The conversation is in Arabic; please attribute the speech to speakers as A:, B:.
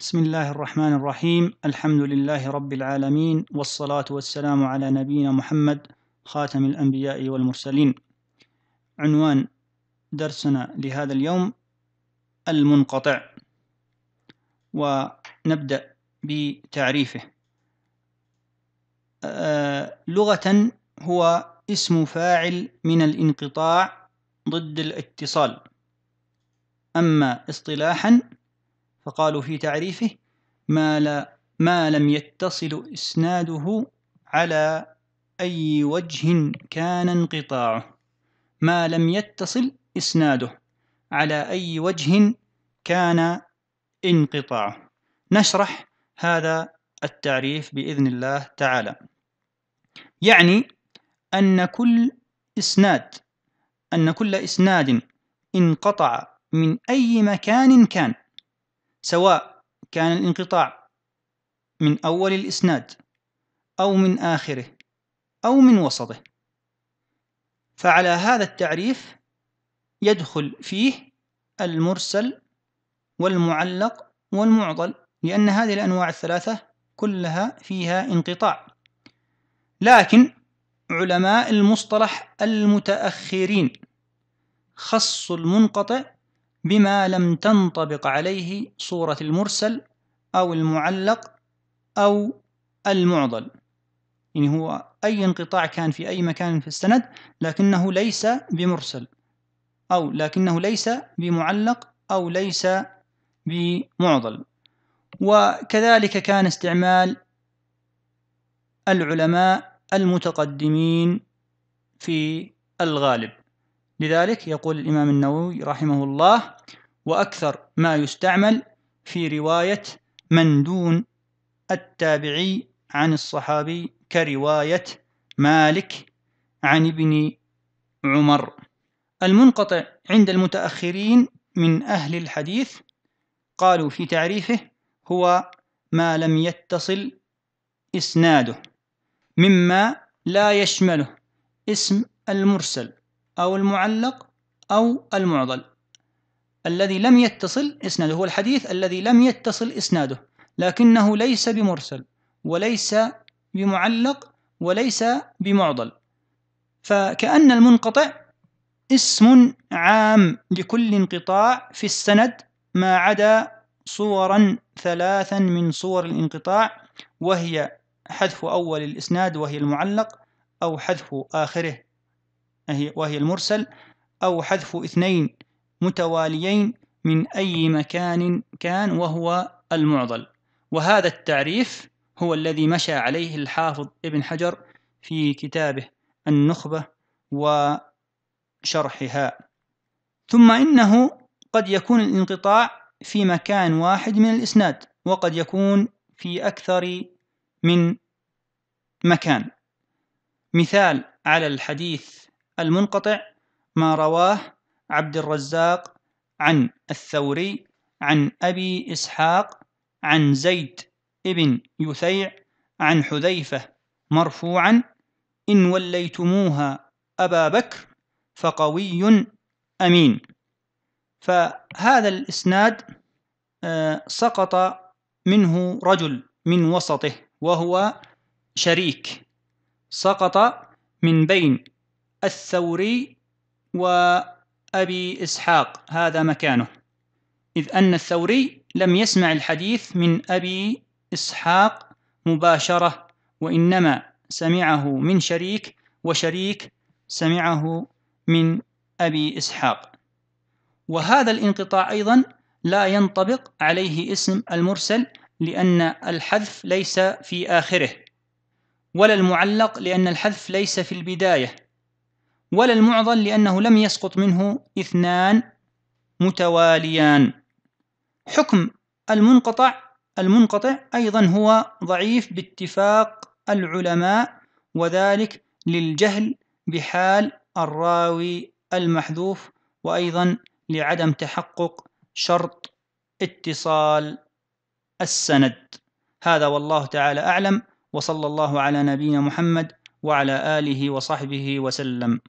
A: بسم الله الرحمن الرحيم الحمد لله رب العالمين والصلاة والسلام على نبينا محمد خاتم الأنبياء والمرسلين عنوان درسنا لهذا اليوم المنقطع ونبدأ بتعريفه لغة هو اسم فاعل من الانقطاع ضد الاتصال أما اصطلاحا فقالوا في تعريفه ما, لا ما لم يتصل إسناده على أي وجه كان انقطاعه ما لم يتصل إسناده على أي وجه كان انقطاعه نشرح هذا التعريف بإذن الله تعالى يعني أن كل إسناد أن كل إسناد انقطع من أي مكان كان سواء كان الانقطاع من أول الإسناد أو من آخره أو من وسطه فعلى هذا التعريف يدخل فيه المرسل والمعلق والمعضل لأن هذه الأنواع الثلاثة كلها فيها انقطاع لكن علماء المصطلح المتأخرين خصوا المنقطع بما لم تنطبق عليه صورة المرسل أو المعلق أو المعضل يعني هو أي انقطاع كان في أي مكان في السند لكنه ليس بمرسل أو لكنه ليس بمعلق أو ليس بمعضل وكذلك كان استعمال العلماء المتقدمين في الغالب لذلك يقول الإمام النووي رحمه الله وأكثر ما يستعمل في رواية من دون التابعي عن الصحابي كرواية مالك عن ابن عمر المنقطع عند المتأخرين من أهل الحديث قالوا في تعريفه هو ما لم يتصل إسناده مما لا يشمله اسم المرسل أو المعلق أو المعضل الذي لم يتصل إسناده هو الحديث الذي لم يتصل إسناده لكنه ليس بمرسل وليس بمعلق وليس بمعضل فكأن المنقطع اسم عام لكل انقطاع في السند ما عدا صورا ثلاثا من صور الانقطاع وهي حذف أول الإسناد وهي المعلق أو حذف آخره وهي المرسل أو حذف اثنين متواليين من أي مكان كان وهو المعضل وهذا التعريف هو الذي مشى عليه الحافظ ابن حجر في كتابه النخبة وشرحها ثم إنه قد يكون الانقطاع في مكان واحد من الإسناد وقد يكون في أكثر من مكان مثال على الحديث المنقطع ما رواه عبد الرزاق عن الثوري عن أبي إسحاق عن زيد بن يثيع عن حذيفة مرفوعا إن وليتموها أبا بكر فقوي أمين فهذا الإسناد آه، سقط منه رجل من وسطه وهو شريك سقط من بين الثوري وأبي إسحاق هذا مكانه إذ أن الثوري لم يسمع الحديث من أبي إسحاق مباشرة وإنما سمعه من شريك وشريك سمعه من أبي إسحاق وهذا الانقطاع أيضا لا ينطبق عليه اسم المرسل لأن الحذف ليس في آخره ولا المعلق لأن الحذف ليس في البداية ولا المعضل لأنه لم يسقط منه اثنان متواليان حكم المنقطع المنقطع أيضا هو ضعيف باتفاق العلماء وذلك للجهل بحال الراوي المحذوف وأيضا لعدم تحقق شرط اتصال السند هذا والله تعالى أعلم وصلى الله على نبينا محمد وعلى آله وصحبه وسلم